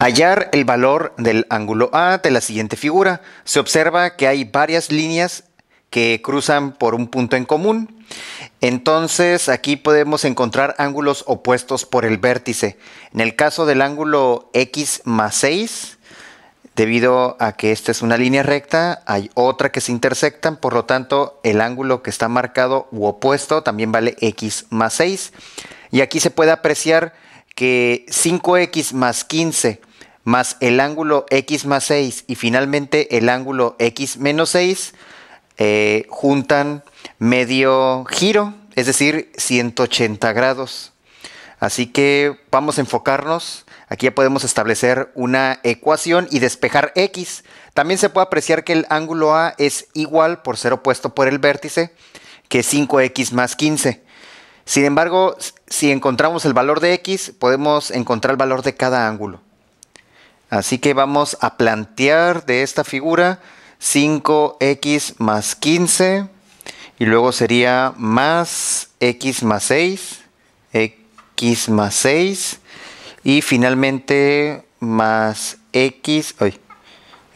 Hallar el valor del ángulo A de la siguiente figura. Se observa que hay varias líneas que cruzan por un punto en común. Entonces aquí podemos encontrar ángulos opuestos por el vértice. En el caso del ángulo X más 6, debido a que esta es una línea recta, hay otra que se intersectan, por lo tanto el ángulo que está marcado u opuesto también vale X más 6. Y aquí se puede apreciar que 5X más 15 más el ángulo x más 6 y finalmente el ángulo x menos 6 eh, juntan medio giro, es decir, 180 grados. Así que vamos a enfocarnos. Aquí ya podemos establecer una ecuación y despejar x. También se puede apreciar que el ángulo A es igual por ser opuesto por el vértice que 5x más 15. Sin embargo, si encontramos el valor de x, podemos encontrar el valor de cada ángulo. Así que vamos a plantear de esta figura 5x más 15 y luego sería más x más 6, x más 6 y finalmente más x, aquí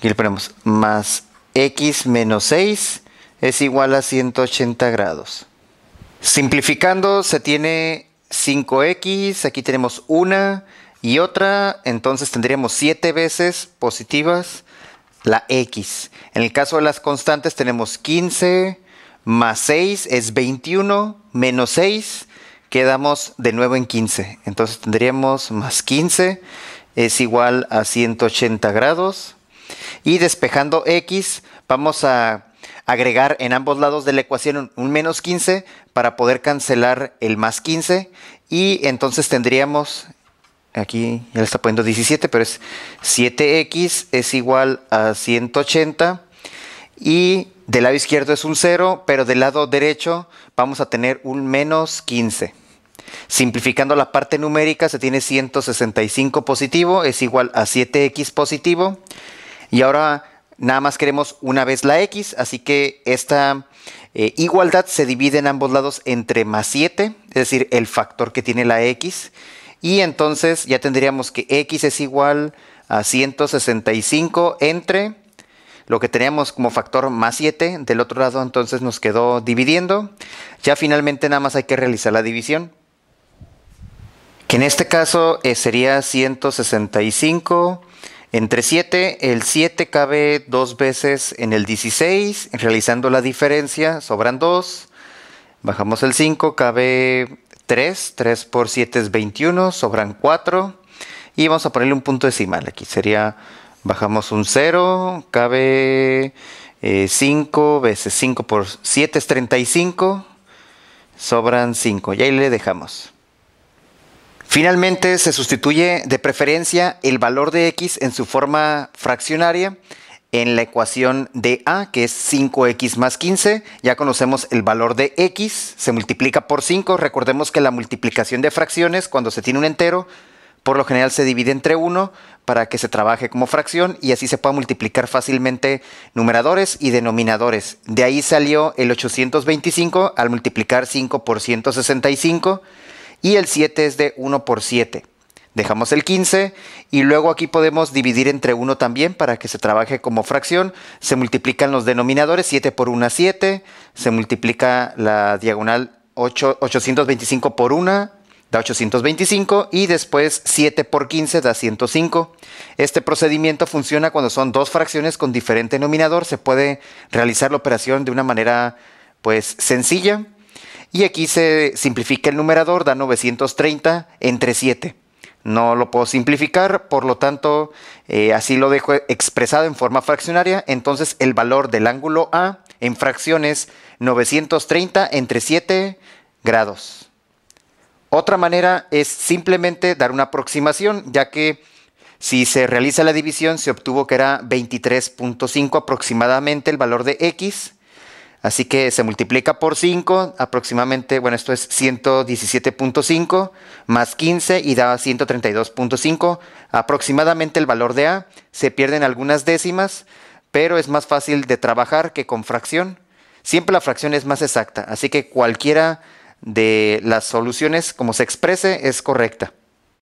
le ponemos, más x menos 6 es igual a 180 grados. Simplificando se tiene 5x, aquí tenemos una y otra, entonces tendríamos 7 veces positivas la x. En el caso de las constantes tenemos 15 más 6 es 21 menos 6 quedamos de nuevo en 15. Entonces tendríamos más 15 es igual a 180 grados. Y despejando x vamos a agregar en ambos lados de la ecuación un menos 15 para poder cancelar el más 15 y entonces tendríamos aquí ya le está poniendo 17, pero es 7x es igual a 180 y del lado izquierdo es un 0, pero del lado derecho vamos a tener un menos 15. Simplificando la parte numérica se tiene 165 positivo, es igual a 7x positivo. Y ahora nada más queremos una vez la x, así que esta eh, igualdad se divide en ambos lados entre más 7, es decir, el factor que tiene la x. Y entonces ya tendríamos que x es igual a 165 entre lo que teníamos como factor más 7 del otro lado, entonces nos quedó dividiendo. Ya finalmente nada más hay que realizar la división. Que en este caso eh, sería 165 entre 7, el 7 cabe dos veces en el 16, realizando la diferencia, sobran 2. Bajamos el 5, cabe 3, 3 por 7 es 21, sobran 4. Y vamos a ponerle un punto decimal aquí. Sería, bajamos un 0, cabe 5 eh, veces 5 por 7 es 35, sobran 5. Y ahí le dejamos. Finalmente se sustituye de preferencia el valor de x en su forma fraccionaria en la ecuación de A, que es 5x más 15. Ya conocemos el valor de x, se multiplica por 5. Recordemos que la multiplicación de fracciones, cuando se tiene un entero, por lo general se divide entre 1 para que se trabaje como fracción y así se pueda multiplicar fácilmente numeradores y denominadores. De ahí salió el 825 al multiplicar 5 por 165 y el 7 es de 1 por 7 dejamos el 15 y luego aquí podemos dividir entre 1 también para que se trabaje como fracción. Se multiplican los denominadores, 7 por 1, 7. Se multiplica la diagonal 8, 825 por 1, da 825 y después 7 por 15 da 105. Este procedimiento funciona cuando son dos fracciones con diferente denominador. Se puede realizar la operación de una manera pues sencilla. Y aquí se simplifica el numerador, da 930 entre 7. No lo puedo simplificar, por lo tanto, eh, así lo dejo expresado en forma fraccionaria. Entonces, el valor del ángulo A en fracciones 930 entre 7 grados. Otra manera es simplemente dar una aproximación, ya que si se realiza la división se obtuvo que era 23.5 aproximadamente el valor de X Así que se multiplica por 5, aproximadamente, bueno, esto es 117.5 más 15 y da 132.5. Aproximadamente el valor de A. Se pierden algunas décimas, pero es más fácil de trabajar que con fracción. Siempre la fracción es más exacta, así que cualquiera de las soluciones, como se exprese, es correcta.